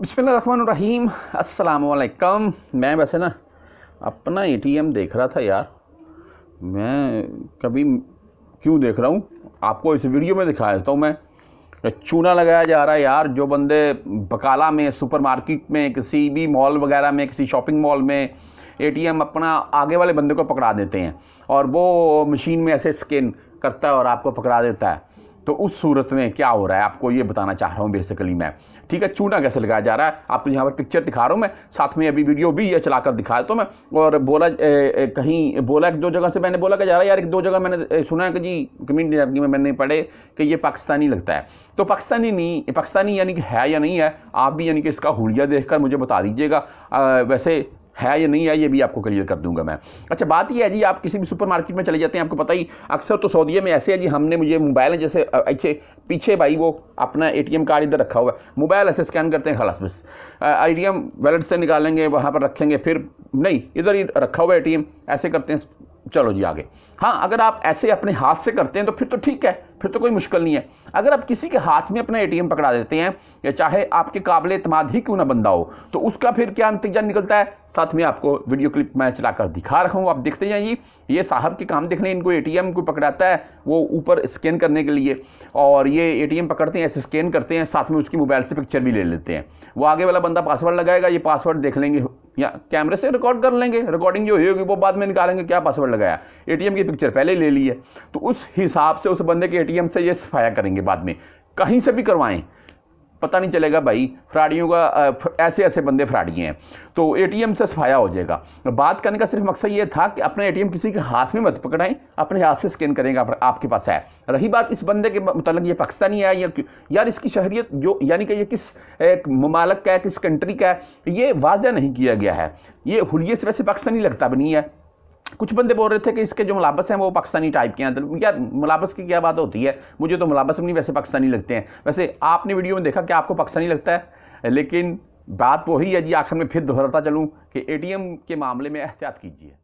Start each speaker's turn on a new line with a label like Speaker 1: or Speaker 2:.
Speaker 1: रहीम असलकम मैं वैसे ना अपना एटीएम देख रहा था यार मैं कभी क्यों देख रहा हूँ आपको इस वीडियो में दिखा देता हूँ मैं चूना लगाया जा रहा है यार जो बंदे बकाला में सुपरमार्केट में किसी भी मॉल वगैरह में किसी शॉपिंग मॉल में एटीएम अपना आगे वाले बंदे को पकड़ा देते हैं और वो मशीन में ऐसे स्कैन करता है और आपको पकड़ा देता है तो उस सूरत में क्या हो रहा है आपको ये बताना चाह रहा हूँ बेसिकली मैं ठीक है चूना कैसे लगाया जा रहा है आपको तो यहाँ पर पिक्चर दिखा रहा हूँ मैं साथ में अभी वीडियो भी ये चलाकर दिखा देता तो हूँ मैं और बोला ए, ए, कहीं बोला एक दो जगह से मैंने बोला कि जा रहा है यार एक दो जगह मैंने सुना है कि जी कम्युनिटी में मैंने पढ़े कि ये पाकिस्तानी लगता है तो पाकिस्तानी नहीं पाकिस्तानी यानी कि है या नहीं है आप भी यानी कि इसका हुड़िया देख मुझे बता दीजिएगा वैसे है या नहीं है ये भी आपको क्लियर कर दूंगा मैं अच्छा बात ये है जी आप किसी भी सुपर मार्केट में चले जाते हैं आपको पता ही अक्सर तो सऊदी में ऐसे है जी हमने मुझे मोबाइल है जैसे अच्छे पीछे भाई वो अपना एटीएम कार्ड इधर रखा हुआ है मोबाइल ऐसे स्कैन करते हैं खलास बस ए टी वैलेट से निकालेंगे वहाँ पर रखेंगे फिर नहीं इधर ही रखा हुआ ए ऐसे करते हैं चलो जी आगे हाँ अगर आप ऐसे अपने हाथ से करते हैं तो फिर तो ठीक है फिर तो कोई मुश्किल नहीं है अगर आप किसी के हाथ में अपना एटीएम पकड़ा देते हैं या चाहे आपके काबिल इतमाद ही क्यों ना बंदा हो तो उसका फिर क्या नतीजा निकलता है साथ में आपको वीडियो क्लिप मैं चलाकर दिखा रहा हूँ आप देखते जाइए ये साहब के काम देखने इनको ए को पकड़ाता है वो ऊपर स्कैन करने के लिए और ये ए पकड़ते हैं ऐसे स्कैन करते हैं साथ में उसकी मोबाइल से पिक्चर भी ले लेते हैं वो आगे वाला बंदा पासवर्ड लगाएगा ये पासवर्ड देख लेंगे या कैमरे से रिकॉर्ड कर लेंगे रिकॉर्डिंग जो होगी वो बाद में निकालेंगे क्या पासवर्ड लगाया एटीएम की पिक्चर पहले ले ली है तो उस हिसाब से उस बंदे के एटीएम से ये सफाया करेंगे बाद में कहीं से भी करवाएं पता नहीं चलेगा भाई फ्राडियों का ऐसे ऐसे बंदे फ्राडी हैं तो एटीएम से सफाया हो जाएगा बात करने का सिर्फ मकसद ये था कि अपना एटीएम किसी के हाथ में मत पकड़ाएं अपने हाथ से स्कैन करेंगे आप, आपके पास है रही बात इस बंदे के मतलब ये पाकिस्तानी है या यार इसकी शहरीत जो यानी कि ये किस एक ममालक का है किस कंट्री का है ये वाजह नहीं किया गया है ये हुलिये से वैसे पाकिस्तानी लगता भी नहीं है कुछ बंदे बोल रहे थे कि इसके जो मुलाबस हैं वो पाकिस्तानी टाइप के हैं तो यार मुलाबस की क्या बात होती है मुझे तो मुलाबस नहीं वैसे पाकिस्तानी लगते हैं वैसे आपने वीडियो में देखा कि आपको पाकिस्तानी लगता है लेकिन बात वही है जी आखिर में फिर दोहराता चलूँ कि ए के मामले में एहतियात कीजिए